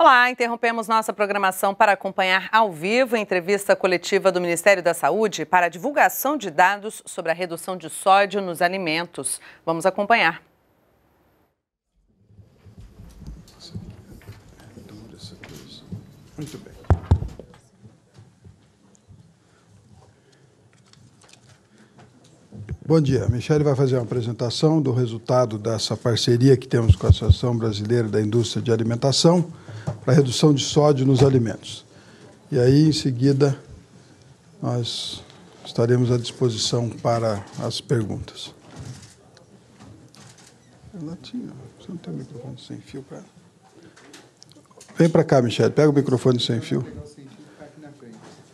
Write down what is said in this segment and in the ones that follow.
Olá, interrompemos nossa programação para acompanhar ao vivo a entrevista coletiva do Ministério da Saúde para a divulgação de dados sobre a redução de sódio nos alimentos. Vamos acompanhar. Muito bem. Bom dia. A Michele vai fazer uma apresentação do resultado dessa parceria que temos com a Associação Brasileira da Indústria de Alimentação para redução de sódio nos alimentos. E aí, em seguida, nós estaremos à disposição para as perguntas. Ela tinha. Você não tem microfone sem fio para Vem para cá, Michelle. Pega o microfone sem fio.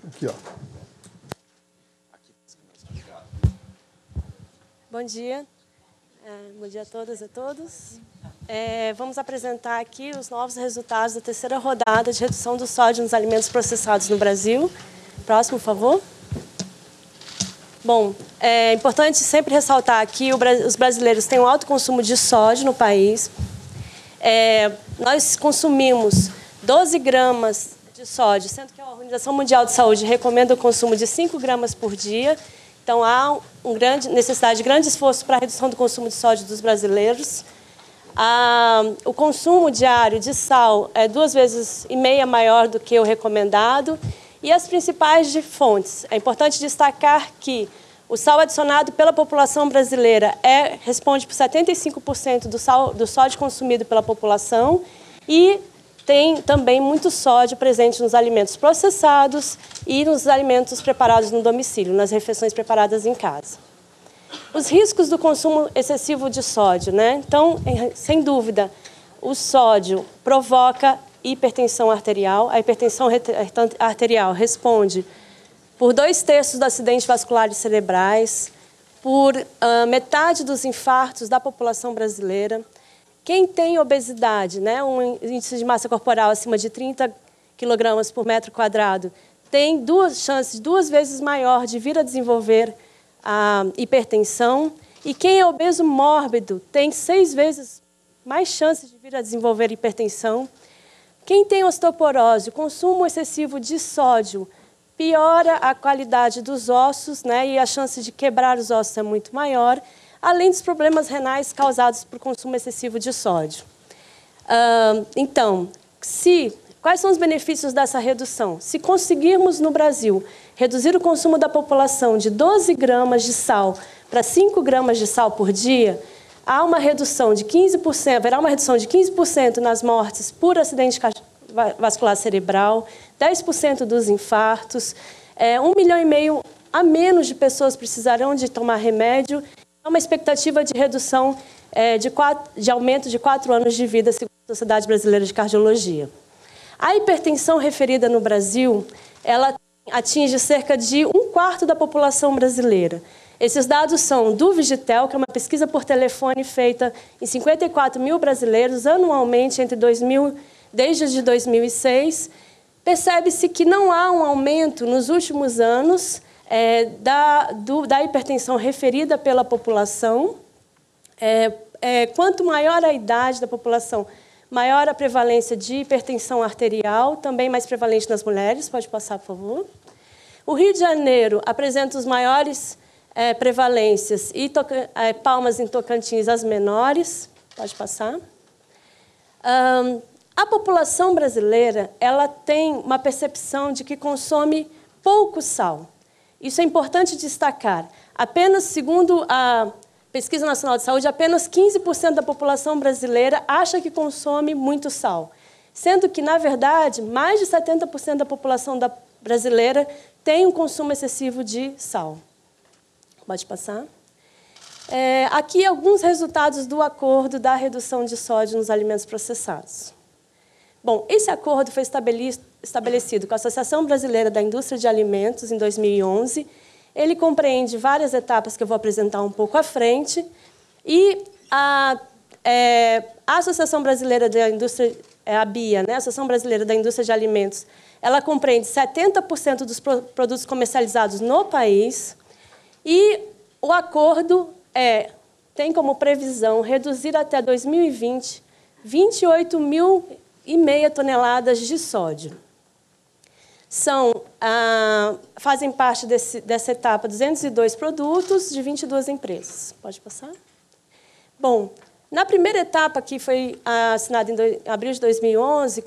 Aqui, ó. Bom dia. Ah, bom dia a todas e a todos. É, vamos apresentar aqui os novos resultados da terceira rodada de redução do sódio nos alimentos processados no Brasil. Próximo, por favor. Bom, é importante sempre ressaltar que os brasileiros têm um alto consumo de sódio no país. É, nós consumimos 12 gramas de sódio, sendo que a Organização Mundial de Saúde recomenda o consumo de 5 gramas por dia. Então, há um grande, necessidade de grande esforço para a redução do consumo de sódio dos brasileiros. Ah, o consumo diário de sal é duas vezes e meia maior do que o recomendado. E as principais de fontes. É importante destacar que o sal adicionado pela população brasileira é, responde por 75% do, sal, do sódio consumido pela população e tem também muito sódio presente nos alimentos processados e nos alimentos preparados no domicílio, nas refeições preparadas em casa. Os riscos do consumo excessivo de sódio, né? Então, é, sem dúvida, o sódio provoca hipertensão arterial. A hipertensão arterial responde por dois terços dos acidentes vasculares cerebrais, por uh, metade dos infartos da população brasileira. Quem tem obesidade, né, um índice de massa corporal acima de 30 kg por metro quadrado, tem duas chances duas vezes maior de vir a desenvolver a hipertensão. E quem é obeso mórbido tem seis vezes mais chances de vir a desenvolver hipertensão. Quem tem osteoporose, consumo excessivo de sódio piora a qualidade dos ossos, né? E a chance de quebrar os ossos é muito maior, além dos problemas renais causados por consumo excessivo de sódio. Uh, então, se Quais são os benefícios dessa redução? Se conseguirmos no Brasil reduzir o consumo da população de 12 gramas de sal para 5 gramas de sal por dia, há uma redução de 15%, haverá uma redução de 15% nas mortes por acidente vascular cerebral, 10% dos infartos, é, 1 milhão e meio a menos de pessoas precisarão de tomar remédio, há uma expectativa de redução é, de, de aumento de 4 anos de vida, segundo a Sociedade Brasileira de Cardiologia. A hipertensão referida no Brasil, ela atinge cerca de um quarto da população brasileira. Esses dados são do Vigitel, que é uma pesquisa por telefone feita em 54 mil brasileiros anualmente entre 2000, desde 2006. Percebe-se que não há um aumento nos últimos anos é, da, do, da hipertensão referida pela população. É, é, quanto maior a idade da população Maior a prevalência de hipertensão arterial, também mais prevalente nas mulheres. Pode passar, por favor. O Rio de Janeiro apresenta os maiores é, prevalências e é, palmas em Tocantins as menores. Pode passar. Um, a população brasileira ela tem uma percepção de que consome pouco sal. Isso é importante destacar. Apenas segundo a Pesquisa Nacional de Saúde, apenas 15% da população brasileira acha que consome muito sal, sendo que, na verdade, mais de 70% da população da brasileira tem um consumo excessivo de sal. Pode passar. É, aqui alguns resultados do acordo da redução de sódio nos alimentos processados. Bom, esse acordo foi estabelecido com a Associação Brasileira da Indústria de Alimentos em 2011 ele compreende várias etapas que eu vou apresentar um pouco à frente. E a, é, a Associação Brasileira da Indústria, é a BIA, né? a Associação Brasileira da Indústria de Alimentos, ela compreende 70% dos produtos comercializados no país. E o acordo é, tem como previsão reduzir até 2020 28 mil e meia toneladas de sódio são, ah, fazem parte desse, dessa etapa 202 produtos de 22 empresas. Pode passar? Bom, na primeira etapa, que foi ah, assinada em abril de 2011,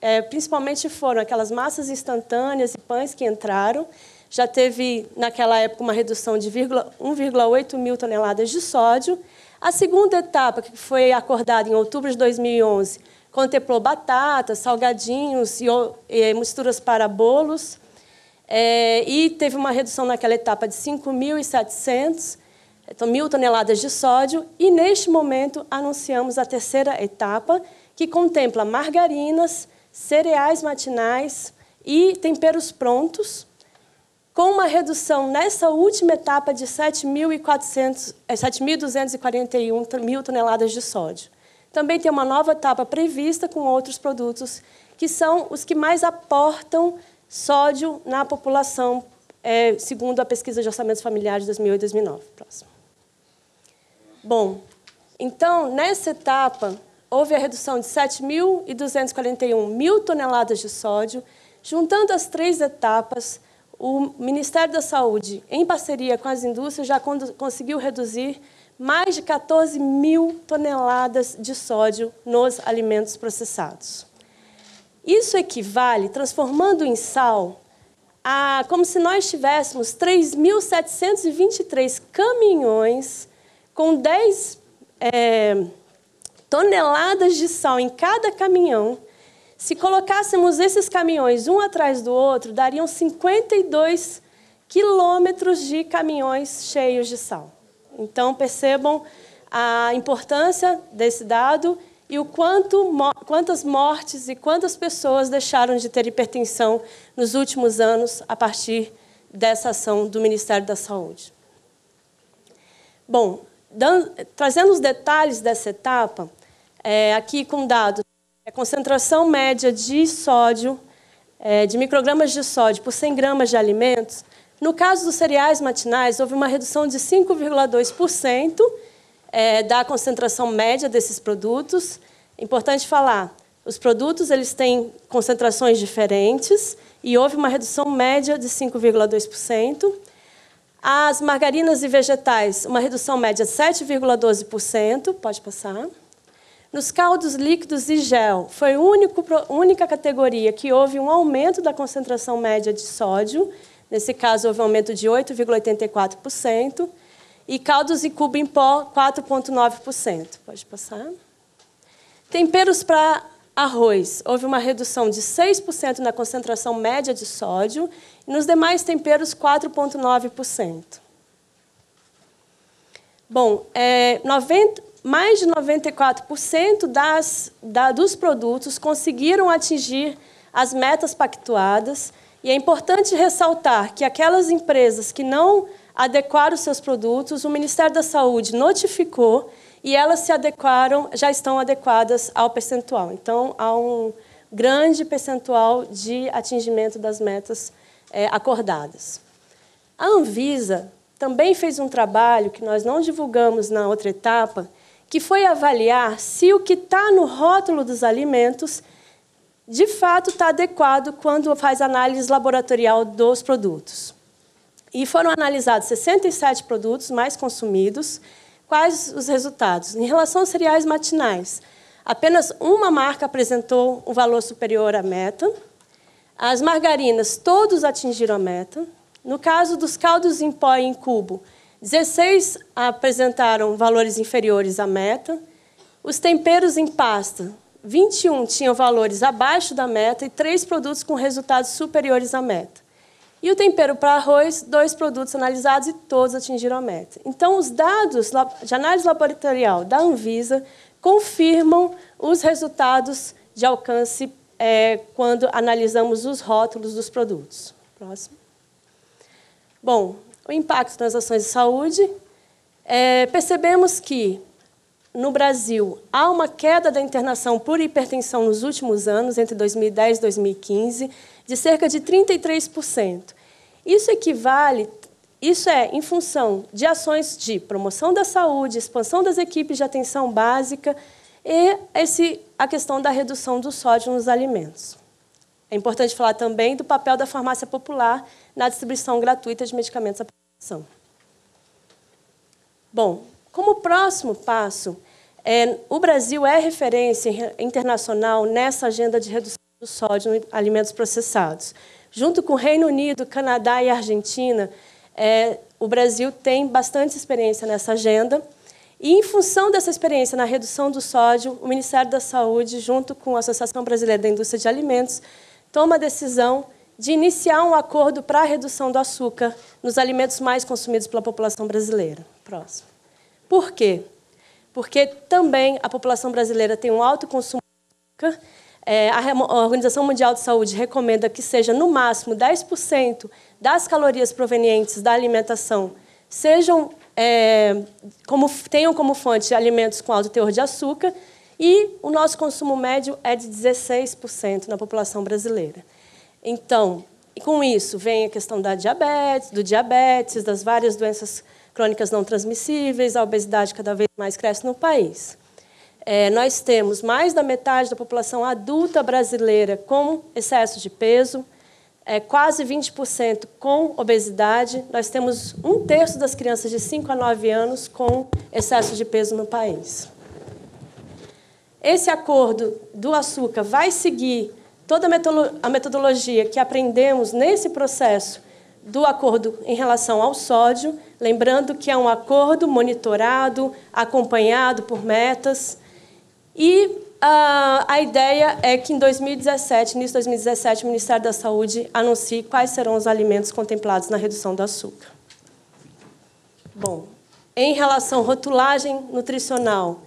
é, principalmente foram aquelas massas instantâneas e pães que entraram. Já teve, naquela época, uma redução de 1,8 mil toneladas de sódio. A segunda etapa, que foi acordada em outubro de 2011, contemplou batatas, salgadinhos e, e misturas para bolos. É, e teve uma redução naquela etapa de 5.700, então, mil toneladas de sódio. E, neste momento, anunciamos a terceira etapa, que contempla margarinas, cereais matinais e temperos prontos, com uma redução nessa última etapa de 7.241 é, mil toneladas de sódio também tem uma nova etapa prevista com outros produtos, que são os que mais aportam sódio na população, é, segundo a pesquisa de orçamentos familiares de 2008 e 2009. Próximo. Bom, então, nessa etapa, houve a redução de 7.241 mil toneladas de sódio. Juntando as três etapas, o Ministério da Saúde, em parceria com as indústrias, já conseguiu reduzir mais de 14 mil toneladas de sódio nos alimentos processados. Isso equivale, transformando em sal, a como se nós tivéssemos 3.723 caminhões com 10 é, toneladas de sal em cada caminhão. Se colocássemos esses caminhões um atrás do outro, dariam 52 quilômetros de caminhões cheios de sal. Então, percebam a importância desse dado e o quanto, quantas mortes e quantas pessoas deixaram de ter hipertensão nos últimos anos a partir dessa ação do Ministério da Saúde. Bom, trazendo os detalhes dessa etapa, é, aqui com dados, a é concentração média de sódio, é, de microgramas de sódio por 100 gramas de alimentos, no caso dos cereais matinais, houve uma redução de 5,2% é, da concentração média desses produtos. Importante falar, os produtos eles têm concentrações diferentes e houve uma redução média de 5,2%. As margarinas e vegetais, uma redução média de 7,12%. Pode passar. Nos caldos líquidos e gel, foi a única categoria que houve um aumento da concentração média de sódio, Nesse caso, houve um aumento de 8,84%. E caldos e cubo em pó, 4,9%. Pode passar. Temperos para arroz. Houve uma redução de 6% na concentração média de sódio e nos demais temperos, 4,9%. Bom, é, 90, mais de 94% das, da, dos produtos conseguiram atingir as metas pactuadas e é importante ressaltar que aquelas empresas que não adequaram seus produtos, o Ministério da Saúde notificou e elas se adequaram, já estão adequadas ao percentual. Então, há um grande percentual de atingimento das metas é, acordadas. A Anvisa também fez um trabalho que nós não divulgamos na outra etapa, que foi avaliar se o que está no rótulo dos alimentos de fato está adequado quando faz análise laboratorial dos produtos. E foram analisados 67 produtos mais consumidos. Quais os resultados? Em relação aos cereais matinais, apenas uma marca apresentou um valor superior à meta. As margarinas, todos atingiram a meta. No caso dos caldos em pó e em cubo, 16 apresentaram valores inferiores à meta. Os temperos em pasta, 21 tinham valores abaixo da meta e três produtos com resultados superiores à meta. E o tempero para arroz, dois produtos analisados e todos atingiram a meta. Então, os dados de análise laboratorial da Anvisa confirmam os resultados de alcance é, quando analisamos os rótulos dos produtos. Próximo. Bom, o impacto nas ações de saúde. É, percebemos que no Brasil, há uma queda da internação por hipertensão nos últimos anos, entre 2010 e 2015, de cerca de 33%. Isso equivale, isso é em função de ações de promoção da saúde, expansão das equipes de atenção básica e esse, a questão da redução do sódio nos alimentos. É importante falar também do papel da farmácia popular na distribuição gratuita de medicamentos à população. Bom, como próximo passo, é, o Brasil é referência internacional nessa agenda de redução do sódio em alimentos processados. Junto com o Reino Unido, Canadá e Argentina, é, o Brasil tem bastante experiência nessa agenda. E, em função dessa experiência na redução do sódio, o Ministério da Saúde, junto com a Associação Brasileira da Indústria de Alimentos, toma a decisão de iniciar um acordo para a redução do açúcar nos alimentos mais consumidos pela população brasileira. Próximo. Por quê? Porque também a população brasileira tem um alto consumo de açúcar. É, a Organização Mundial de Saúde recomenda que seja no máximo 10% das calorias provenientes da alimentação sejam é, como, tenham como fonte alimentos com alto teor de açúcar e o nosso consumo médio é de 16% na população brasileira. Então, com isso vem a questão da diabetes, do diabetes, das várias doenças crônicas não transmissíveis, a obesidade cada vez mais cresce no país. É, nós temos mais da metade da população adulta brasileira com excesso de peso, é, quase 20% com obesidade. Nós temos um terço das crianças de 5 a 9 anos com excesso de peso no país. Esse acordo do açúcar vai seguir toda a metodologia que aprendemos nesse processo do acordo em relação ao sódio, lembrando que é um acordo monitorado, acompanhado por metas. E a, ah, a ideia é que em 2017, início de 2017, o Ministério da Saúde anuncie quais serão os alimentos contemplados na redução do açúcar. Bom, em relação à rotulagem nutricional,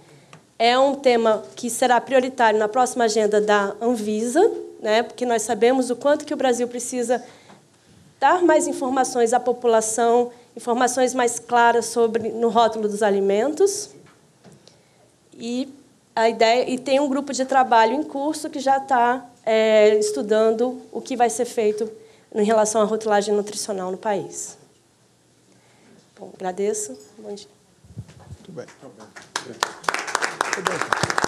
é um tema que será prioritário na próxima agenda da Anvisa, né, porque nós sabemos o quanto que o Brasil precisa dar mais informações à população, informações mais claras sobre no rótulo dos alimentos. E a ideia e tem um grupo de trabalho em curso que já está é, estudando o que vai ser feito em relação à rotulagem nutricional no país. Bom, agradeço. Bom dia. Muito bem. Muito bem.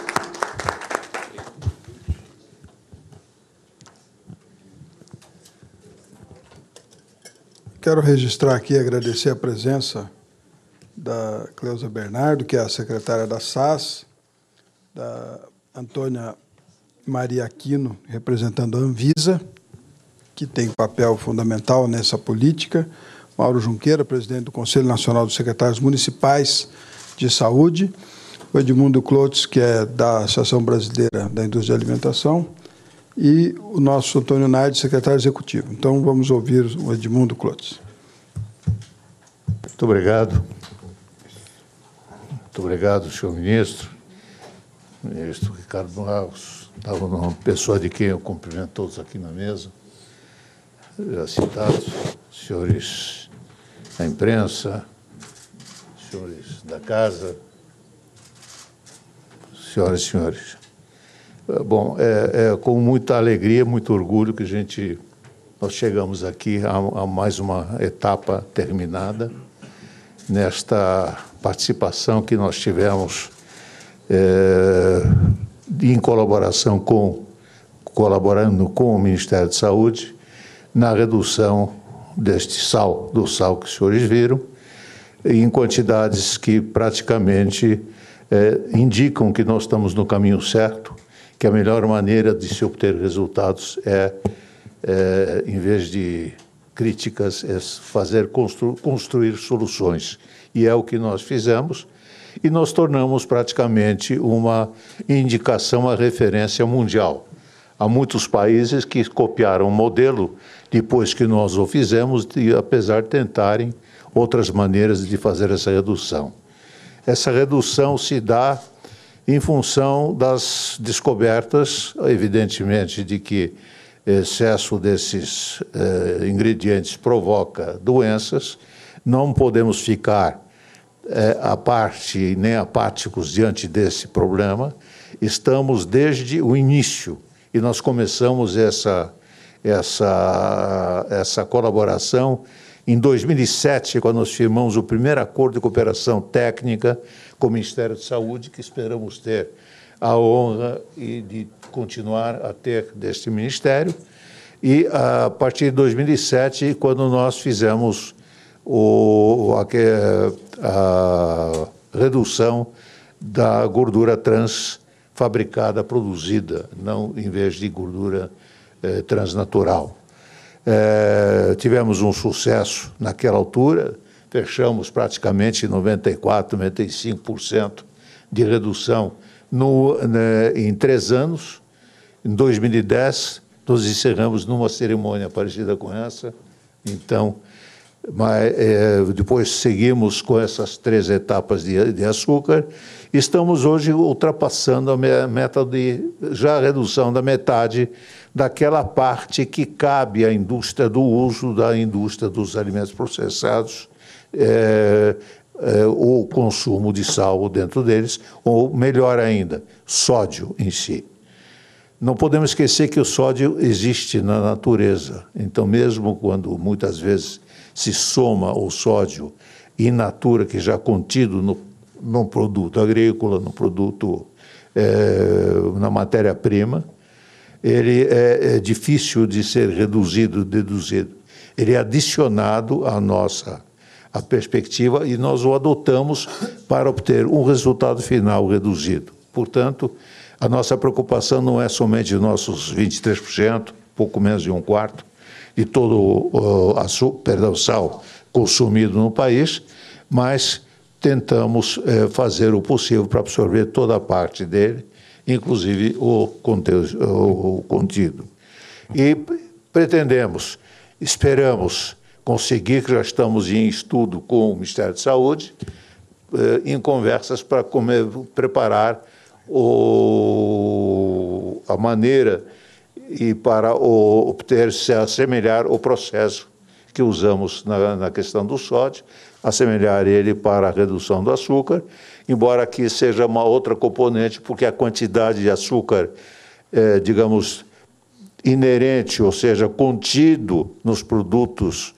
Quero registrar aqui e agradecer a presença da Cleusa Bernardo, que é a secretária da SAS, da Antônia Maria Aquino, representando a Anvisa, que tem papel fundamental nessa política, Mauro Junqueira, presidente do Conselho Nacional dos Secretários Municipais de Saúde, o Edmundo Clotes, que é da Associação Brasileira da Indústria de Alimentação, e o nosso Antônio Naide, secretário executivo. Então, vamos ouvir o Edmundo Clotes. Muito obrigado. Muito obrigado, senhor ministro. ministro Ricardo Barros, estava uma pessoa de quem eu cumprimento todos aqui na mesa, já citados, senhores da imprensa, senhores da casa, senhoras e senhores. É, bom, é, é, com muita alegria, muito orgulho que a gente nós chegamos aqui a, a mais uma etapa terminada nesta participação que nós tivemos é, em colaboração com colaborando com o Ministério de Saúde na redução deste sal, do sal que os senhores viram, em quantidades que praticamente é, indicam que nós estamos no caminho certo que a melhor maneira de se obter resultados é, é em vez de críticas, é fazer constru, construir soluções. E é o que nós fizemos e nós tornamos praticamente uma indicação, uma referência mundial. Há muitos países que copiaram o modelo depois que nós o fizemos, e apesar de tentarem outras maneiras de fazer essa redução. Essa redução se dá em função das descobertas, evidentemente, de que excesso desses eh, ingredientes provoca doenças. Não podemos ficar eh, a parte nem apáticos diante desse problema. Estamos desde o início e nós começamos essa, essa, essa colaboração em 2007, quando nós firmamos o primeiro acordo de cooperação técnica com o Ministério de Saúde, que esperamos ter a honra de continuar a ter deste Ministério, e a partir de 2007, quando nós fizemos o, a, a redução da gordura trans fabricada, produzida, não em vez de gordura eh, transnatural. É, tivemos um sucesso naquela altura, fechamos praticamente 94%, 95% de redução no, né, em três anos. Em 2010, nós encerramos numa cerimônia parecida com essa. Então, mas, é, depois seguimos com essas três etapas de, de açúcar. Estamos hoje ultrapassando a meta de já a redução da metade daquela parte que cabe à indústria do uso da indústria dos alimentos processados. É, é, o consumo de sal dentro deles, ou melhor ainda, sódio em si. Não podemos esquecer que o sódio existe na natureza. Então, mesmo quando muitas vezes se soma o sódio in natura que é já é contido no, no produto agrícola, no produto, é, na matéria-prima, ele é, é difícil de ser reduzido, deduzido. Ele é adicionado à nossa à perspectiva e nós o adotamos para obter um resultado final reduzido. Portanto, a nossa preocupação não é somente nossos 23%, pouco menos de um quarto, de todo o açúcar, perdão, sal consumido no país, mas tentamos eh, fazer o possível para absorver toda a parte dele, inclusive o, conteúdo, o contido. E pretendemos, esperamos conseguir, que já estamos em estudo com o Ministério da Saúde, eh, em conversas para preparar o, a maneira e para o, obter se assemelhar o processo que usamos na, na, questão do sódio, assemelhar ele para a redução do açúcar, embora aqui seja uma outra componente, porque a quantidade de açúcar, é, digamos, inerente, ou seja, contido nos produtos,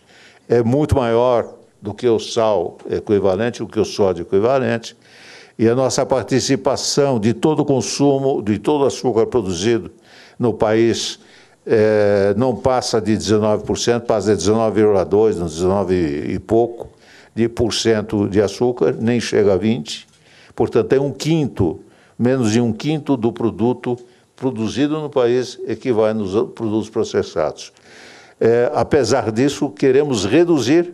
é muito maior do que o sal equivalente, do que o sódio equivalente. E a nossa participação de todo o consumo, de todo o açúcar produzido no país é, não passa de 19%, passa de 19,2%, 19 e pouco de por cento de açúcar, nem chega a 20%. Portanto, é um quinto, menos de um quinto do produto produzido no país equivale nos produtos processados. É, apesar disso, queremos reduzir,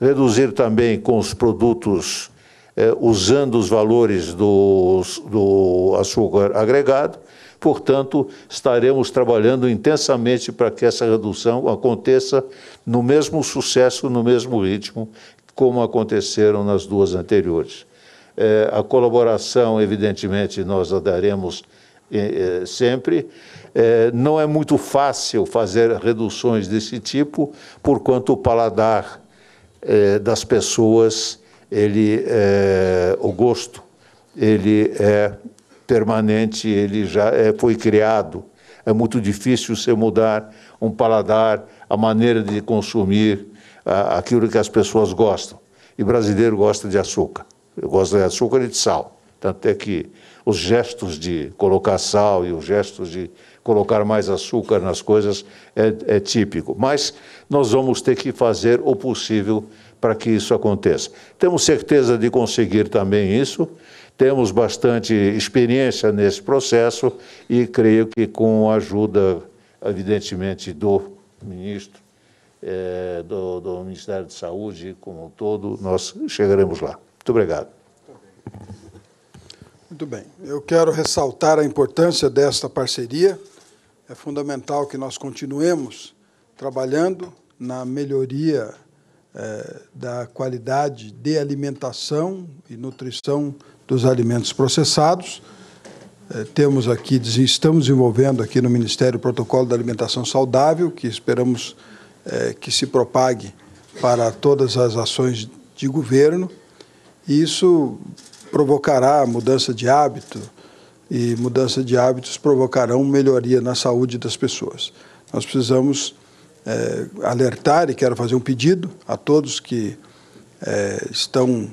reduzir também com os produtos é, usando os valores do, do açúcar agregado, Portanto, estaremos trabalhando intensamente para que essa redução aconteça no mesmo sucesso, no mesmo ritmo, como aconteceram nas duas anteriores. É, a colaboração, evidentemente, nós a daremos é, é sempre. É, não é muito fácil fazer reduções desse tipo, porquanto o paladar é, das pessoas, ele, é, o gosto, ele é permanente ele já é, foi criado. É muito difícil você mudar um paladar, a maneira de consumir a, aquilo que as pessoas gostam. E brasileiro gosta de açúcar, gosta de açúcar e de sal. Tanto é que os gestos de colocar sal e os gestos de colocar mais açúcar nas coisas é, é típico. Mas nós vamos ter que fazer o possível para que isso aconteça. Temos certeza de conseguir também isso temos bastante experiência nesse processo e creio que, com a ajuda, evidentemente, do ministro, é, do, do, Ministério de Saúde como um todo, nós chegaremos lá. Muito obrigado. Muito bem. Eu quero ressaltar a importância desta parceria. É fundamental que nós continuemos trabalhando na melhoria eh, da qualidade de alimentação e nutrição dos alimentos processados. Eh, temos aqui, estamos desenvolvendo aqui no Ministério o protocolo da alimentação saudável, que esperamos eh, que se propague para todas as ações de governo. E isso provocará mudança de hábito e mudança de hábitos provocarão melhoria na saúde das pessoas. Nós precisamos eh, alertar e quero fazer um pedido a todos que estão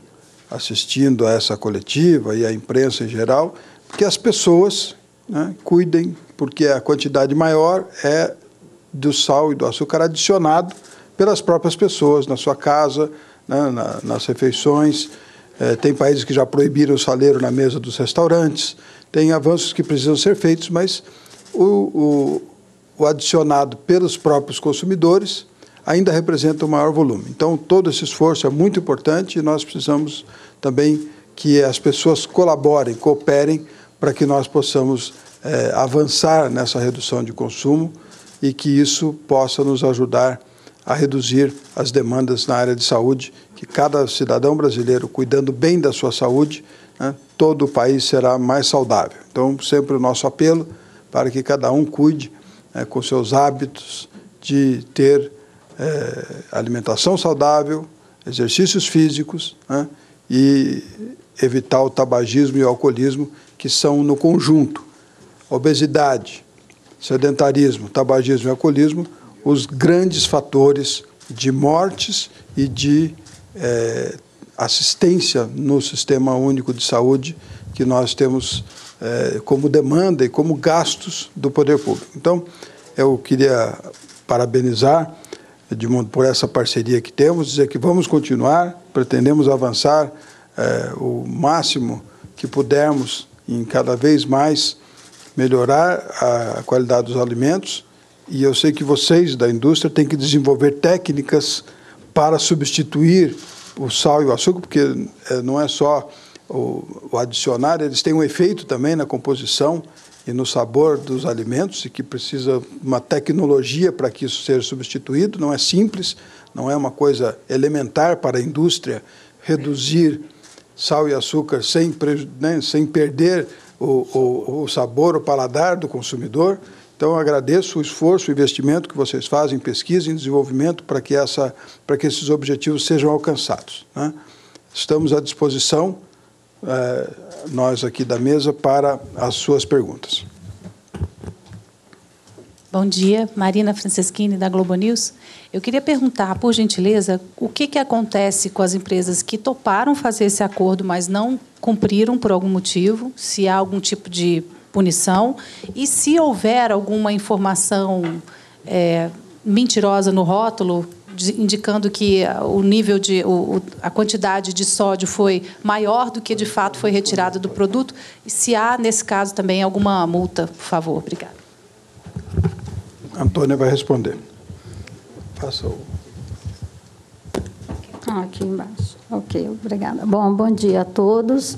assistindo a essa coletiva e a imprensa em geral, que as pessoas né, cuidem, porque a quantidade maior é do sal e do açúcar adicionado pelas próprias pessoas na sua casa, né, na, nas refeições. É, tem países que já proibiram o saleiro na mesa dos restaurantes. Tem avanços que precisam ser feitos, mas o, o, o adicionado pelos próprios consumidores ainda representa o maior volume. Então, todo esse esforço é muito importante e nós precisamos também que as pessoas colaborem, cooperem, para que nós possamos é, avançar nessa redução de consumo e que isso possa nos ajudar a reduzir as demandas na área de saúde, que cada cidadão brasileiro, cuidando bem da sua saúde, né, todo o país será mais saudável. Então, sempre o nosso apelo para que cada um cuide né, com seus hábitos de ter é, alimentação saudável, exercícios físicos né, e evitar o tabagismo e o alcoolismo, que são no conjunto. Obesidade, sedentarismo, tabagismo e alcoolismo, os grandes fatores de mortes e de é, assistência no sistema único de saúde que nós temos é, como demanda e como gastos do poder público. Então, eu queria parabenizar Edmundo, por essa parceria que temos, dizer que vamos continuar, pretendemos avançar é, o máximo que pudermos em cada vez mais melhorar a qualidade dos alimentos. E eu sei que vocês da indústria têm que desenvolver técnicas para substituir o sal e o açúcar, porque é, não é só o, o adicionar, eles têm um efeito também na composição e no sabor dos alimentos e que precisa uma tecnologia para que isso seja substituído. Não é simples, não é uma coisa elementar para a indústria reduzir sal e açúcar sem, né, sem perder o, o, o sabor, o paladar do consumidor. Então, agradeço o esforço, o investimento que vocês fazem em pesquisa e em desenvolvimento para que, essa, para que esses objetivos sejam alcançados. Né? Estamos à disposição eh, nós aqui da mesa para as suas perguntas. Bom dia, Marina Franceschini, da Globo News. Eu queria perguntar, por gentileza, o que, que acontece com as empresas que toparam fazer esse acordo, mas não cumpriram por algum motivo, se há algum tipo de punição, e se houver alguma informação é, mentirosa no rótulo indicando que eh, o nível de o, a quantidade de sódio foi maior do que de fato foi retirada do produto. E se há nesse caso também alguma multa, por favor, obrigada. Antônia vai responder. Faça o aqui embaixo. Ok, obrigada. Bom, bom dia a todos.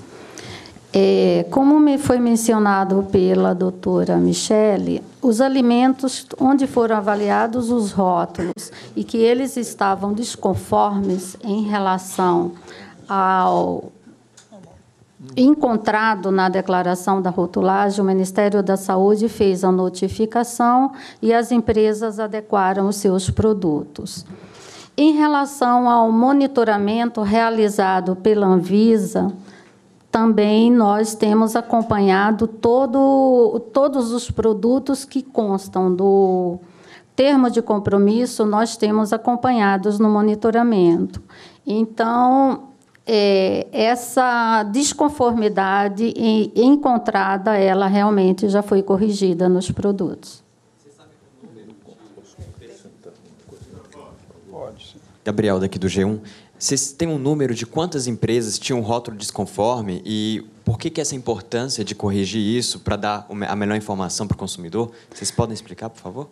É, como me foi mencionado pela doutora Michele, os alimentos onde foram avaliados os rótulos e que eles estavam desconformes em relação ao encontrado na declaração da rotulagem, o Ministério da Saúde fez a notificação e as empresas adequaram os seus produtos. Em relação ao monitoramento realizado pela Anvisa, também nós temos acompanhado todo, todos os produtos que constam do termo de compromisso, nós temos acompanhados no monitoramento. Então, é, essa desconformidade encontrada, ela realmente já foi corrigida nos produtos. Gabriel, daqui do G1. Vocês têm um número de quantas empresas tinham rótulo desconforme e por que, que essa importância de corrigir isso para dar a melhor informação para o consumidor? Vocês podem explicar, por favor?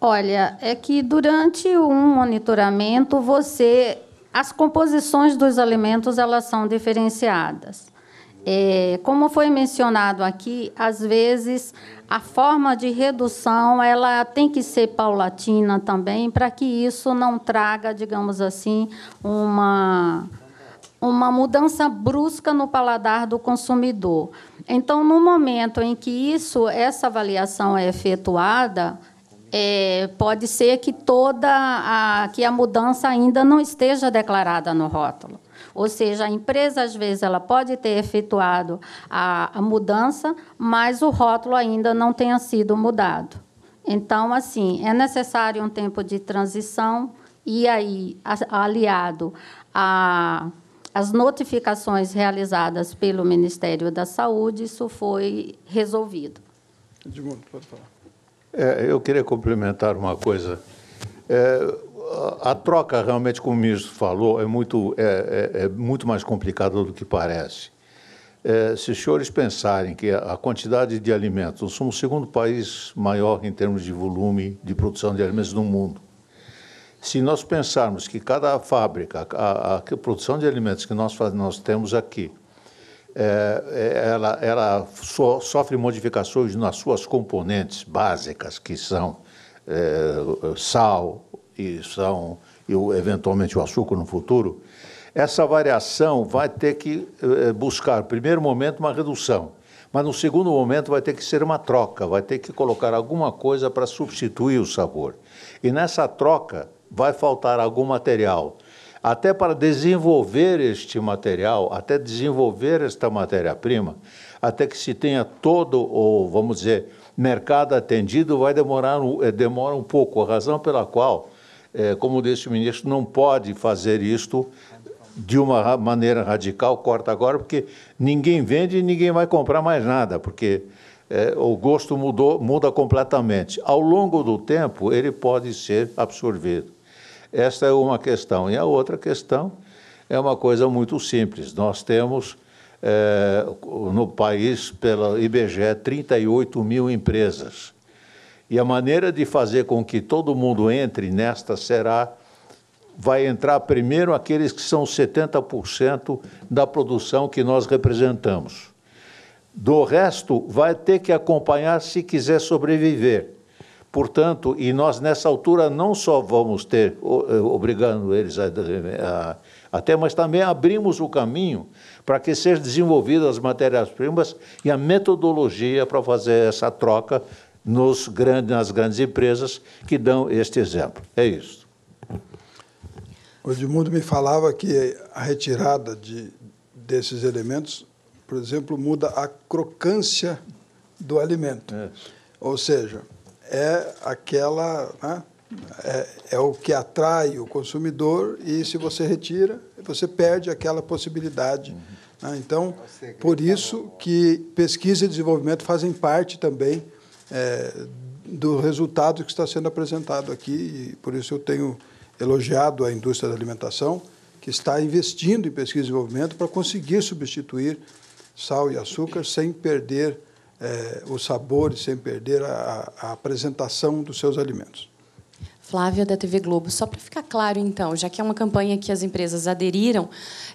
Olha, é que durante um monitoramento você as composições dos alimentos elas são diferenciadas. É, como foi mencionado aqui, às vezes a forma de redução ela tem que ser paulatina também, para que isso não traga, digamos assim, uma uma mudança brusca no paladar do consumidor. Então, no momento em que isso, essa avaliação é efetuada, é, pode ser que toda a, que a mudança ainda não esteja declarada no rótulo. Ou seja, a empresa, às vezes, ela pode ter efetuado a, a mudança, mas o rótulo ainda não tenha sido mudado. Então, assim, é necessário um tempo de transição e aí, aliado a as notificações realizadas pelo Ministério da Saúde, isso foi resolvido. Edmundo, pode falar. É, eu queria complementar uma coisa. É, a troca, realmente, como o ministro falou, é muito, é, é, é muito mais complicada do que parece. É, se os senhores pensarem que a quantidade de alimentos, nós somos o segundo país maior em termos de volume de produção de alimentos no mundo. Se nós pensarmos que cada fábrica, a, a produção de alimentos que nós, nós temos aqui, é, é ela, ela so, sofre modificações nas suas componentes básicas, que são é, sal, e são eu, eventualmente o açúcar no futuro, essa variação vai ter que eh, eh, buscar, primeiro momento, uma redução. Mas no segundo momento vai ter que ser uma troca, vai ter que colocar alguma coisa para substituir o sabor. E nessa troca vai faltar algum material. Até para desenvolver este material, até desenvolver esta matéria-prima, até que se tenha todo o, vamos dizer, mercado atendido, vai demorar eh, demora um pouco. A razão pela qual é, como disse o ministro, não pode fazer isto de uma maneira radical, corta agora, porque ninguém vende e ninguém vai comprar mais nada, porque é, o gosto mudou, muda completamente. Ao longo do tempo, ele pode ser absorvido. Esta é uma questão. E a outra questão é uma coisa muito simples. Nós temos é, no país, pela IBGE, 38 mil empresas. E a maneira de fazer com que todo mundo entre nesta será vai entrar primeiro aqueles que são 70% da produção que nós representamos. Do resto, vai ter que acompanhar se quiser sobreviver. Portanto, e nós nessa altura não só vamos ter, eh, obrigando eles a, a, até, mas também abrimos o caminho para que sejam desenvolvidas as matérias-primas e a metodologia para fazer essa troca nos grandes nas grandes empresas que dão este exemplo. É isso. O Edmundo me falava que a retirada de, desses elementos, por exemplo, muda a crocância do alimento. É. Ou seja, é aquela. Né, é, é, o que atrai o consumidor e se você retira, você perde aquela possibilidade. Uhum. Né? Então, por isso que pesquisa e desenvolvimento fazem parte também é, do resultado que está sendo apresentado aqui. E por isso eu tenho elogiado a indústria da alimentação, que está investindo em pesquisa e desenvolvimento para conseguir substituir sal e açúcar sem perder é, os sabores, sem perder a, a apresentação dos seus alimentos. Flávia, da TV Globo. Só para ficar claro, então, já que é uma campanha que as empresas aderiram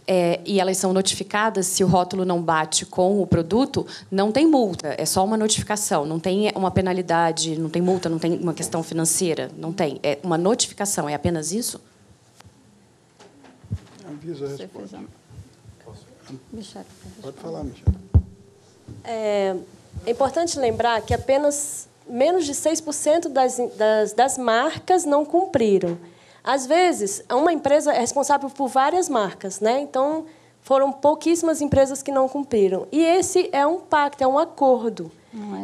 é, e elas são notificadas se o rótulo não bate com o produto, não tem multa, é só uma notificação, não tem uma penalidade, não tem multa, não tem uma questão financeira, não tem. É uma notificação, é apenas isso? Avisa a resposta. Pode falar, Michel. É, é importante lembrar que apenas menos de 6% das, das, das marcas não cumpriram. Às vezes, uma empresa é responsável por várias marcas, né? então foram pouquíssimas empresas que não cumpriram. E esse é um pacto, é um acordo.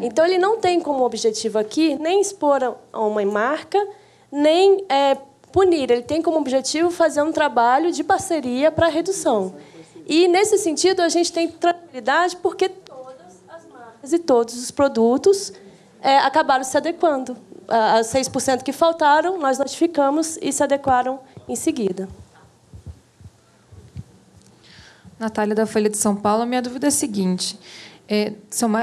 É. Então, ele não tem como objetivo aqui nem expor a uma marca, nem é, punir. Ele tem como objetivo fazer um trabalho de parceria para redução. E, nesse sentido, a gente tem tranquilidade porque todas as marcas e todos os produtos é, acabaram se adequando. As 6% que faltaram, nós notificamos e se adequaram em seguida. Natália, da Folha de São Paulo, minha dúvida é a seguinte. É,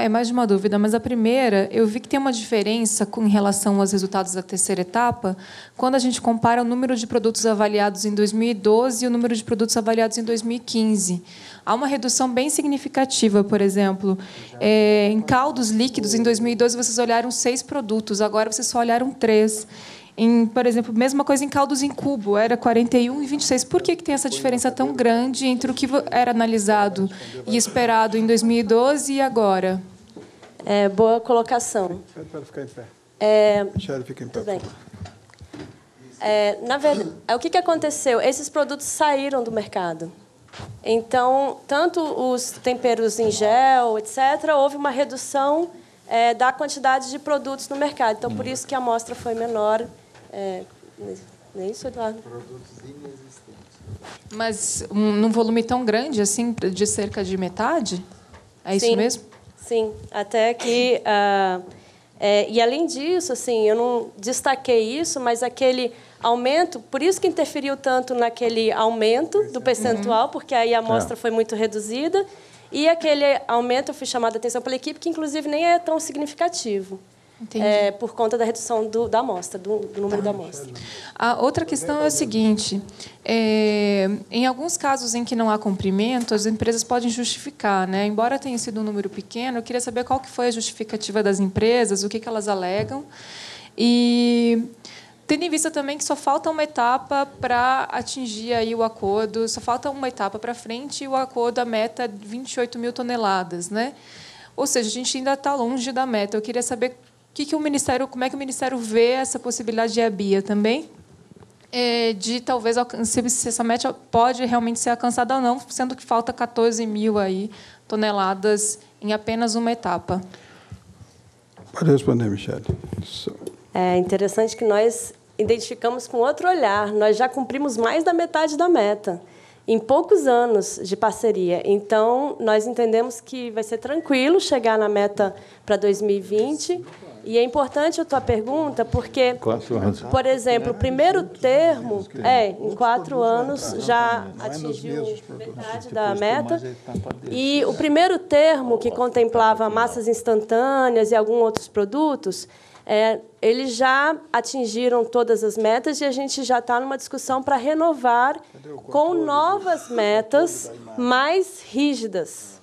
é mais de uma dúvida, mas a primeira, eu vi que tem uma diferença com, em relação aos resultados da terceira etapa, quando a gente compara o número de produtos avaliados em 2012 e o número de produtos avaliados em 2015. Há uma redução bem significativa, por exemplo. É. é, em caldos líquidos, em 2012, vocês olharam seis produtos, agora vocês só olharam três. Em, por exemplo, mesma coisa em caldos em cubo, era 41 e 26. Por que, que tem essa diferença tão grande entre o que era analisado e esperado em 2012 e agora? É, boa colocação. Pode ficar em pé. É, em pé. É, na verdade, é, o que, que aconteceu? Esses produtos saíram do mercado. Então, tanto os temperos em gel, etc., houve uma redução é, da quantidade de produtos no mercado. Então, por isso que a amostra foi menor é, nem sou do Produtos inexistentes. Mas um, num volume tão grande, assim, de cerca de metade? É sim, isso mesmo? Sim, até que... Uh, é, e, além disso, assim, eu não destaquei isso, mas aquele aumento, por isso que interferiu tanto naquele aumento do percentual, uhum. porque aí a amostra é. foi muito reduzida, e aquele aumento, eu fui chamada a atenção pela equipe, que, inclusive, nem é tão significativo é, por conta da redução do, da amostra, do, do número da amostra. A outra questão é o seguinte: é, em alguns casos em que não há cumprimento, as empresas podem justificar, né? Embora tenha sido um número pequeno, eu queria saber qual que foi a justificativa das empresas, o que, que elas alegam e Tendo em vista também que só falta uma etapa para atingir aí o acordo, só falta uma etapa para frente e o acordo, a meta 28 é mil toneladas, né? Ou seja, a gente ainda está longe da meta. Eu queria saber que, que o Ministério, como é que o Ministério vê essa possibilidade de EBIA também? É, de talvez se essa meta pode realmente ser alcançada ou não, sendo que falta 14 mil aí, toneladas em apenas uma etapa. Pode responder, Michele. É interessante que nós identificamos com outro olhar. Nós já cumprimos mais da metade da meta em poucos anos de parceria. Então, nós entendemos que vai ser tranquilo chegar na meta para 2020. E é importante a tua pergunta, porque, por exemplo, o primeiro termo, é, em quatro anos já atingiu metade da meta. E o primeiro termo, que contemplava massas instantâneas e alguns outros produtos, é, eles já atingiram todas as metas e a gente já está numa discussão para renovar com novas metas mais rígidas.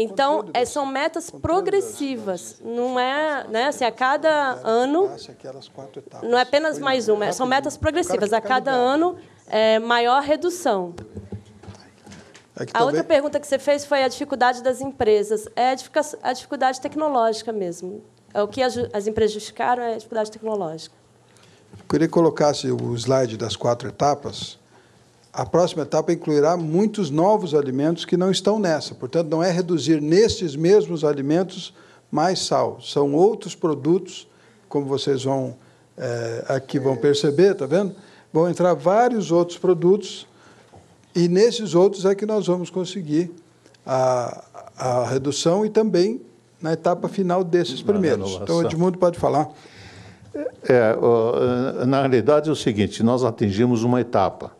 Então, é, são metas progressivas. Não é, né? Assim, a cada ano. Não é apenas mais uma, é, são metas progressivas. A cada ano, é, maior redução. É a outra pergunta que você fez foi a dificuldade das empresas. É a dificuldade tecnológica mesmo. É o que as empresas justificaram é a dificuldade tecnológica. Eu queria que colocasse o slide das quatro etapas a próxima etapa incluirá muitos novos alimentos que não estão nessa. Portanto, não é reduzir nestes mesmos alimentos mais sal. São outros produtos, como vocês vão é, aqui vão perceber, tá vendo? Vão entrar vários outros produtos e nesses outros é que nós vamos conseguir a, a redução e também na etapa final desses primeiros. Então, Edmundo pode falar. É, na realidade é o seguinte, nós atingimos uma etapa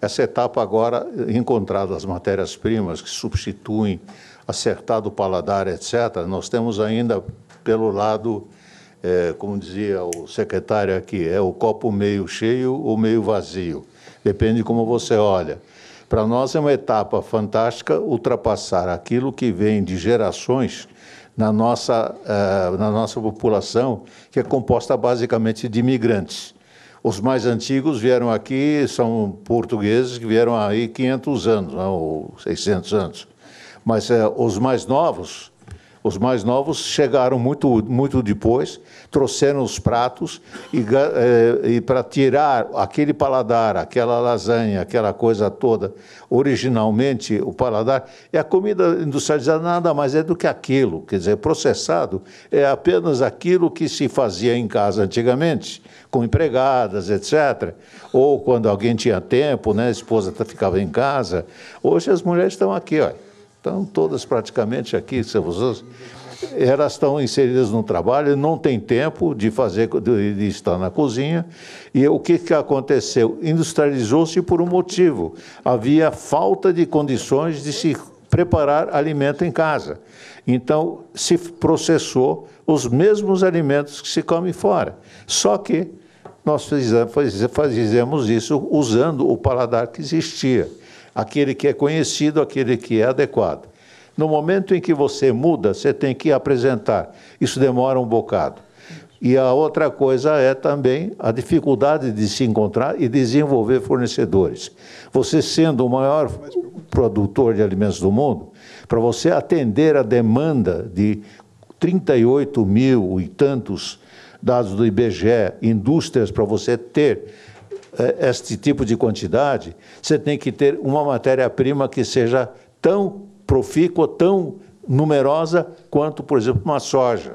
essa etapa agora, encontrado as matérias-primas que substituem acertado o paladar, etc., nós temos ainda pelo lado, é, como dizia o secretário aqui, é o copo meio cheio ou meio vazio. Depende de como você olha. Para nós é uma etapa fantástica ultrapassar aquilo que vem de gerações na nossa, é, na nossa população, que é composta basicamente de imigrantes. Os mais antigos vieram aqui, são portugueses que vieram aí 500 anos, né, ou 600 anos. Mas é, os mais novos os mais novos chegaram muito, muito depois, trouxeram os pratos e, eh, e para tirar aquele paladar, aquela lasanha, aquela coisa toda, originalmente o paladar, e a comida industrializada nada mais é do que aquilo, quer dizer, processado é apenas aquilo que se fazia em casa antigamente, com empregadas, etc. Ou quando alguém tinha tempo, né, a esposa ficava em casa. Hoje as mulheres estão aqui, olha Estão todas praticamente aqui, elas estão inseridas no trabalho, não tem tempo de fazer de estar na cozinha. E o que, que aconteceu? Industrializou-se por um motivo. Havia falta de condições de se preparar alimento em casa. Então, se processou os mesmos alimentos que se come fora. Só que nós fizemos isso usando o paladar que existia aquele que é conhecido, aquele que é adequado. No momento em que você muda, você tem que apresentar. Isso demora um bocado. E a outra coisa é também a dificuldade de se encontrar e desenvolver fornecedores. Você sendo o maior produtor de alimentos do mundo, para você atender a demanda de 38 mil e tantos dados do IBGE, indústrias, para você ter é, este tipo de quantidade, você tem que ter uma matéria-prima que seja tão profícua, tão numerosa quanto, por exemplo, uma soja,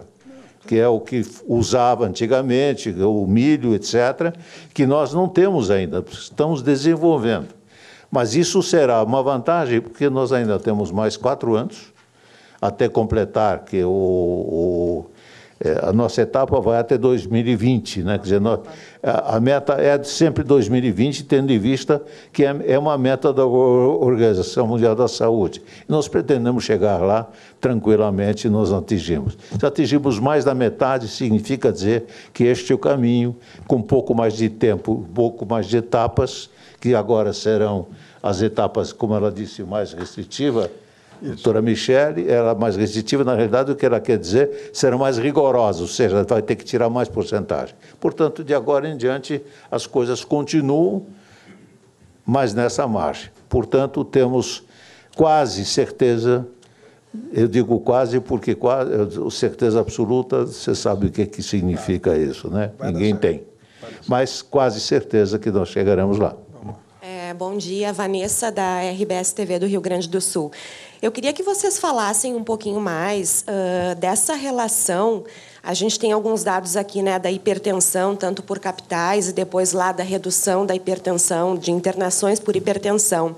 que é o que usava antigamente, o milho, etc., que nós não temos ainda, estamos desenvolvendo. Mas isso será uma vantagem, porque nós ainda temos mais quatro anos até completar que o, o é, a nossa etapa vai até 2020, né? Quer dizer, nós, a, a meta é sempre 2020, tendo em vista que é, é uma meta da Organização Mundial da Saúde. E nós pretendemos chegar lá tranquilamente, nós atingimos. Se atingimos mais da metade, significa dizer que este é o caminho, com um pouco mais de tempo, um pouco mais de etapas, que agora serão as etapas, como ela disse, mais restritivas isso. Doutora Michele era é mais restritiva, na realidade o que ela quer dizer serão mais rigorosos, ou seja, vai ter que tirar mais porcentagem. Portanto, de agora em diante as coisas continuam, mas nessa margem. Portanto, temos quase certeza, eu digo quase porque quase, certeza absoluta, você sabe o que, é que significa isso, né? Ninguém tem. Mas quase certeza que nós chegaremos lá. Bom dia, Vanessa, da RBS TV do Rio Grande do Sul. Eu queria que vocês falassem um pouquinho mais uh, dessa relação. A gente tem alguns dados aqui né, da hipertensão, tanto por capitais e depois lá da redução da hipertensão, de internações por hipertensão.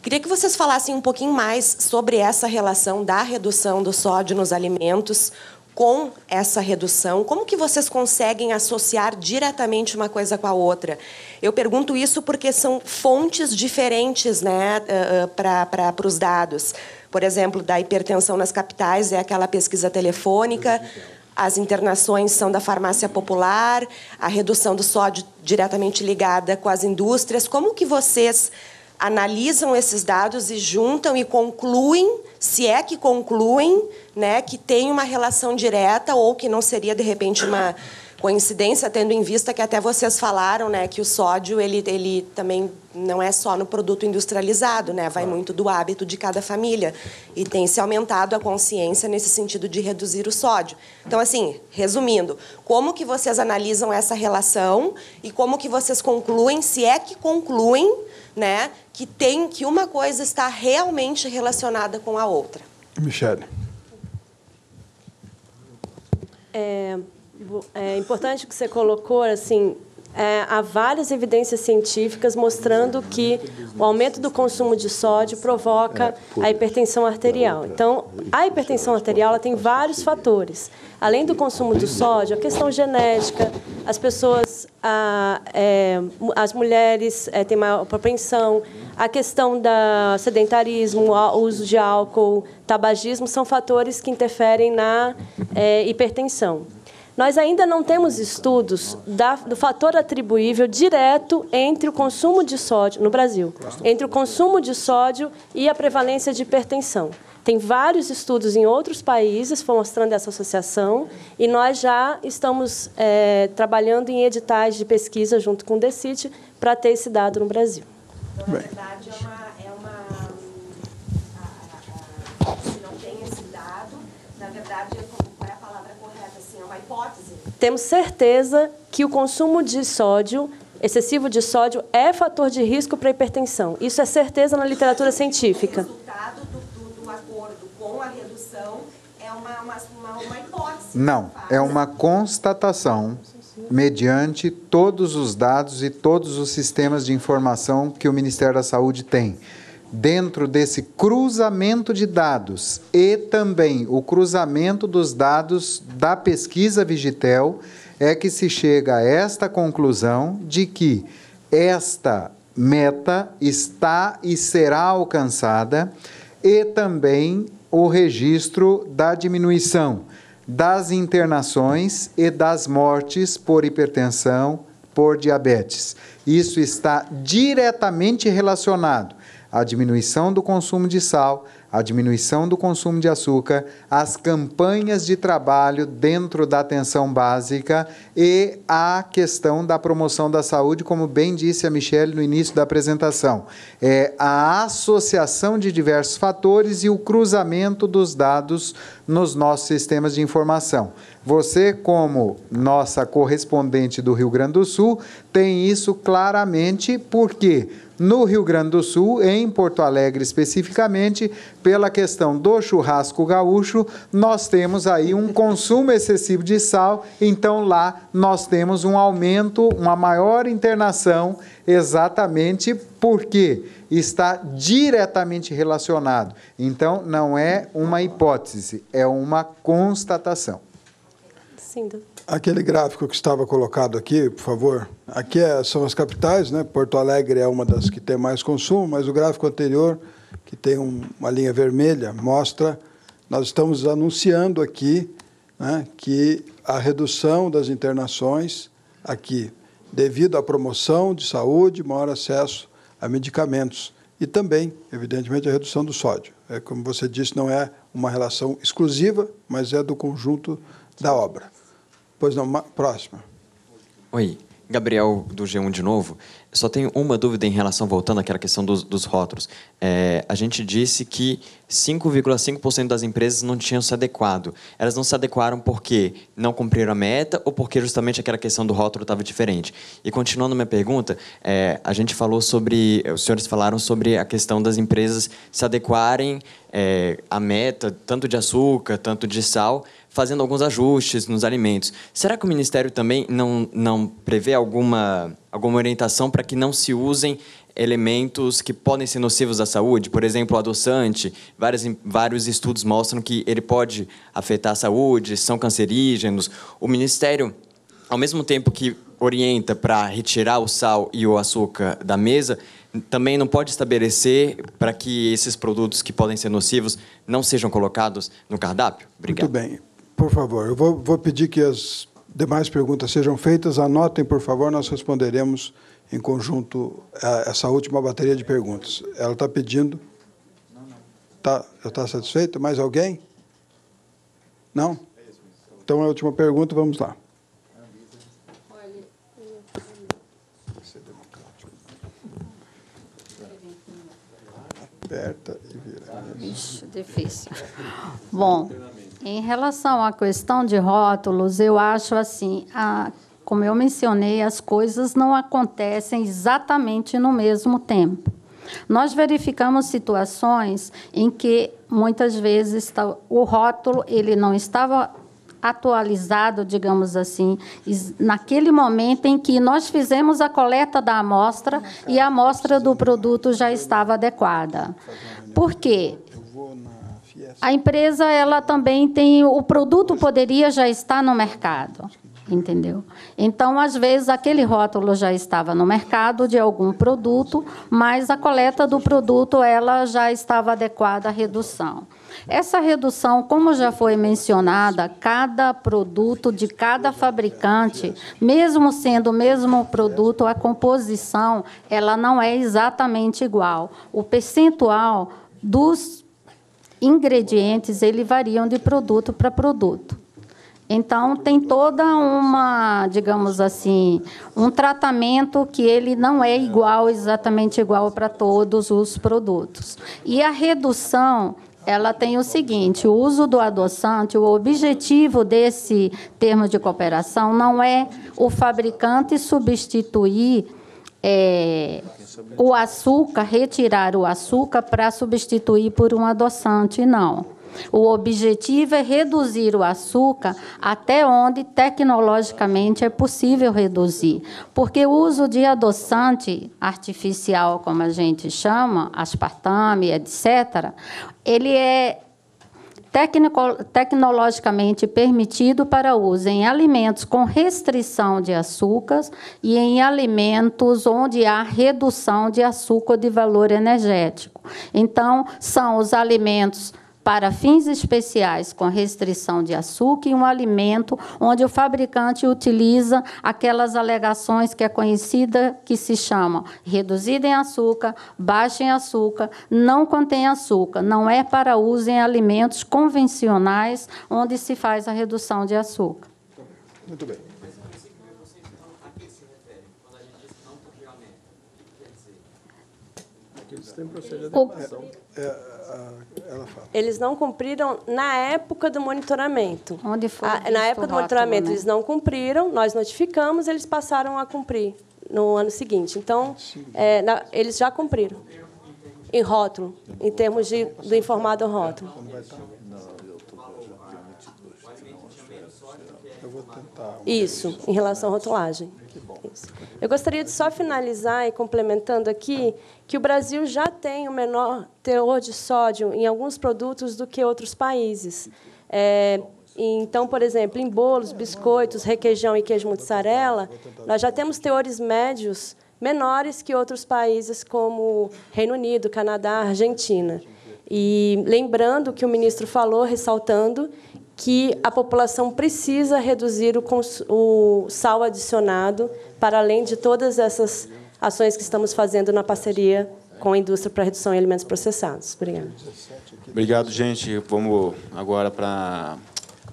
Queria que vocês falassem um pouquinho mais sobre essa relação da redução do sódio nos alimentos com essa redução? Como que vocês conseguem associar diretamente uma coisa com a outra? Eu pergunto isso porque são fontes diferentes né, eh, eh, para os dados. Por exemplo, da hipertensão nas capitais é aquela pesquisa telefônica, as internações são da farmácia popular, a redução do sódio diretamente ligada com as indústrias. Como que vocês analisam esses dados e juntam e concluem, se é que concluem, né, que tem uma relação direta ou que não seria de repente uma coincidência, tendo em vista que até vocês falaram, né, que o sódio ele, ele também não é só no produto industrializado, né, vai muito do hábito de cada família e tem se aumentado a consciência nesse sentido de reduzir o sódio. Então, assim, resumindo, como que vocês analisam essa relação e como que vocês concluem, se é que concluem, né, que tem que uma coisa está realmente relacionada com a outra? Michele. É, é importante que você colocou, assim, é, há várias evidências científicas mostrando que o aumento do consumo de sódio provoca é, a hipertensão arterial. Então, a hipertensão é arterial ela tem vários fatores. Além do consumo do sódio, a questão genética, as pessoas, a, é, as mulheres é, têm maior propensão, a questão do sedentarismo, o uso de álcool, tabagismo, são fatores que interferem na é, hipertensão. Nós ainda não temos estudos da, do fator atribuível direto entre o consumo de sódio no Brasil, entre o consumo de sódio e a prevalência de hipertensão. Tem vários estudos em outros países mostrando essa associação e nós já estamos é, trabalhando em editais de pesquisa junto com o DECIT para ter esse dado no Brasil. na verdade, é uma temos certeza que o consumo de sódio, excessivo de sódio, é fator de risco para a hipertensão. Isso é certeza na literatura científica. O resultado do, do, do acordo com a redução é uma, uma, uma, uma hipótese. Não, é uma constatação mediante todos os dados e todos os sistemas de informação que o Ministério da Saúde tem dentro desse cruzamento de dados e também o cruzamento dos dados da pesquisa Vigitel, é que se chega a esta conclusão de que esta meta está e será alcançada e também o registro da diminuição das internações e das mortes por hipertensão, por diabetes. Isso está diretamente relacionado a diminuição do consumo de sal, a diminuição do consumo de açúcar, as campanhas de trabalho dentro da atenção básica e a questão da promoção da saúde, como bem disse a Michelle no início da apresentação. É a associação de diversos fatores e o cruzamento dos dados nos nossos sistemas de informação. Você, como nossa correspondente do Rio Grande do Sul, tem isso claramente porque no Rio Grande do Sul, em Porto Alegre especificamente, pela questão do churrasco gaúcho, nós temos aí um consumo excessivo de sal, então lá nós temos um aumento, uma maior internação, exatamente porque está diretamente relacionado. Então não é uma hipótese, é uma constatação. Aquele gráfico que estava colocado aqui, por favor. Aqui é, são as capitais, né? Porto Alegre é uma das que tem mais consumo, mas o gráfico anterior, que tem um, uma linha vermelha, mostra nós estamos anunciando aqui né, que a redução das internações aqui, devido à promoção de saúde, maior acesso a medicamentos e também, evidentemente, a redução do sódio. É, como você disse, não é uma relação exclusiva, mas é do conjunto da obra. Pois não, próxima. Oi, Gabriel do G1 de novo. Só tenho uma dúvida em relação, voltando àquela questão dos, dos rótulos. É, a gente disse que 5,5% das empresas não tinham se adequado. Elas não se adequaram porque não cumpriram a meta ou porque justamente aquela questão do rótulo estava diferente. E continuando minha pergunta, é, a gente falou sobre, os senhores falaram sobre a questão das empresas se adequarem é, à meta, tanto de açúcar, tanto de sal, fazendo alguns ajustes nos alimentos. Será que o Ministério também não, não prevê alguma, alguma orientação para que não se usem elementos que podem ser nocivos à saúde? Por exemplo, o adoçante. Vários, vários estudos mostram que ele pode afetar a saúde, são cancerígenos. O Ministério, ao mesmo tempo que orienta para retirar o sal e o açúcar da mesa, também não pode estabelecer para que esses produtos que podem ser nocivos não sejam colocados no cardápio? Obrigado. Muito bem. Por favor, eu vou, vou pedir que as demais perguntas sejam feitas. Anotem, por favor, nós responderemos em conjunto a, eh, essa última bateria de perguntas. Ela está pedindo. Tá, já está satisfeita? Mais alguém? Não? Então, a última pergunta, vamos lá. Aperta e vira. Bicho, difícil. Bom. Em relação à questão de rótulos, eu acho assim, a, como eu mencionei, as coisas não acontecem exatamente no mesmo tempo. Nós verificamos situações em que muitas vezes o rótulo ele não estava atualizado, digamos assim, naquele momento em que nós fizemos a coleta da amostra e a amostra do produto já estava adequada. Por quê? A empresa ela também tem o produto poderia já estar no mercado, entendeu? Então, às vezes aquele rótulo já estava no mercado de algum produto, mas a coleta do produto ela já estava adequada à redução. Essa redução, como já foi mencionada, cada produto de cada fabricante, mesmo sendo o mesmo produto, a composição ela não é exatamente igual. O percentual dos ingredientes ele variam de produto para produto. Então tem toda uma, digamos assim, um tratamento que ele não é igual, exatamente igual para todos os produtos. E a redução ela tem o seguinte: o uso do adoçante, o objetivo desse termo de cooperação não é o fabricante substituir é, o açúcar, retirar o açúcar para substituir por um adoçante, não. O objetivo é reduzir o açúcar até onde tecnologicamente é possível reduzir, porque o uso de adoçante artificial, como a gente chama, aspartame, etc., ele é tecnico, tecnologicamente permitido para uso em alimentos com restrição de açúcares e em alimentos onde há redução de açúcar de valor energético. Então, são os alimentos para fins especiais com restrição de açúcar e um alimento onde o fabricante utiliza aquelas alegações que é conhecida que se chama reduzida em açúcar, baixa em açúcar, não contém açúcar, não é para uso em alimentos convencionais onde se faz a redução de açúcar. Muito bem. O, é, é, ela fala. Eles não cumpriram na época do monitoramento. Onde foi? A, na época do monitoramento, né? eles não cumpriram, nós notificamos, eles passaram a cumprir no ano seguinte. Então, é, na, eles já cumpriram. Em rótulo, em termos de, do informado rótulo. Isso, em relação à rotulagem. Eu gostaria de só finalizar e complementando aqui que o Brasil já tem o um menor teor de sódio em alguns produtos do que outros países. É, então, por exemplo, em bolos, biscoitos, requeijão e queijo mussarela, nós já temos teores médios menores que outros países como Reino Unido, Canadá, Argentina. E lembrando que o ministro falou, ressaltando que a população precisa reduzir o, o, sal adicionado, para além de todas essas ações que estamos fazendo na parceria com a indústria para redução em alimentos processados. Obrigada. Obrigado, gente. Vamos agora para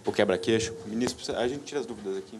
o quebra-queixo. Ministro, a gente tira as dúvidas aqui.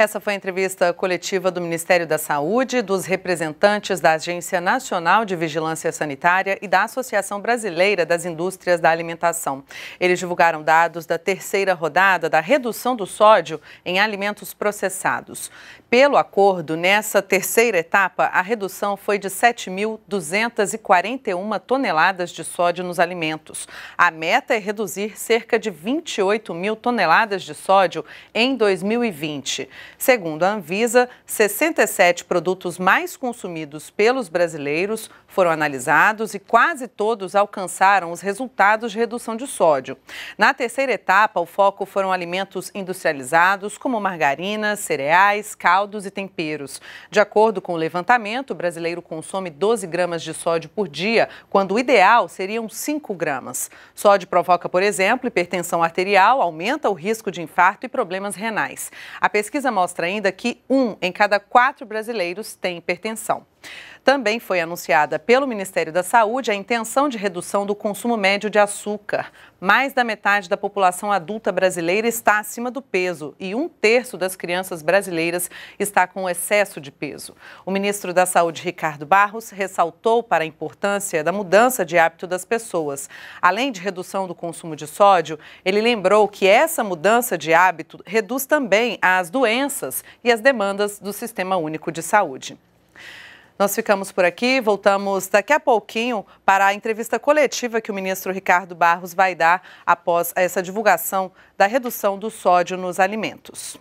Essa foi a entrevista coletiva do Ministério da Saúde, dos representantes da Agência Nacional de Vigilância Sanitária e da Associação Brasileira das Indústrias da Alimentação. Eles divulgaram dados da terceira rodada da redução do sódio em alimentos processados. Pelo acordo, nessa terceira etapa, a redução foi de 7.241 toneladas de sódio nos alimentos. A meta é reduzir cerca de 28 mil toneladas de sódio em 2020. Segundo a Anvisa, 67 produtos mais consumidos pelos brasileiros foram analisados e quase todos alcançaram os resultados de redução de sódio. Na terceira etapa, o foco foram alimentos industrializados, como margarinas, cereais, caldos e temperos. De acordo com o levantamento, o brasileiro consome 12 gramas de sódio por dia, quando o ideal seriam 5 gramas. Sódio provoca, por exemplo, hipertensão arterial, aumenta o risco de infarto e problemas renais. A pesquisa mostra ainda que um em cada quatro brasileiros tem hipertensão. Também foi anunciada pelo Ministério da Saúde a intenção de redução do consumo médio de açúcar. Mais da metade da população adulta brasileira está acima do peso e um terço das crianças brasileiras está com excesso de peso. O ministro da Saúde, Ricardo Barros, ressaltou para a importância da mudança de hábito das pessoas. Além de redução do consumo de sódio, ele lembrou que essa mudança de hábito reduz também as doenças e as demandas do Sistema Único de Saúde. Nós ficamos por aqui, voltamos daqui a pouquinho para a entrevista coletiva que o ministro Ricardo Barros vai dar após essa divulgação da redução do sódio nos alimentos.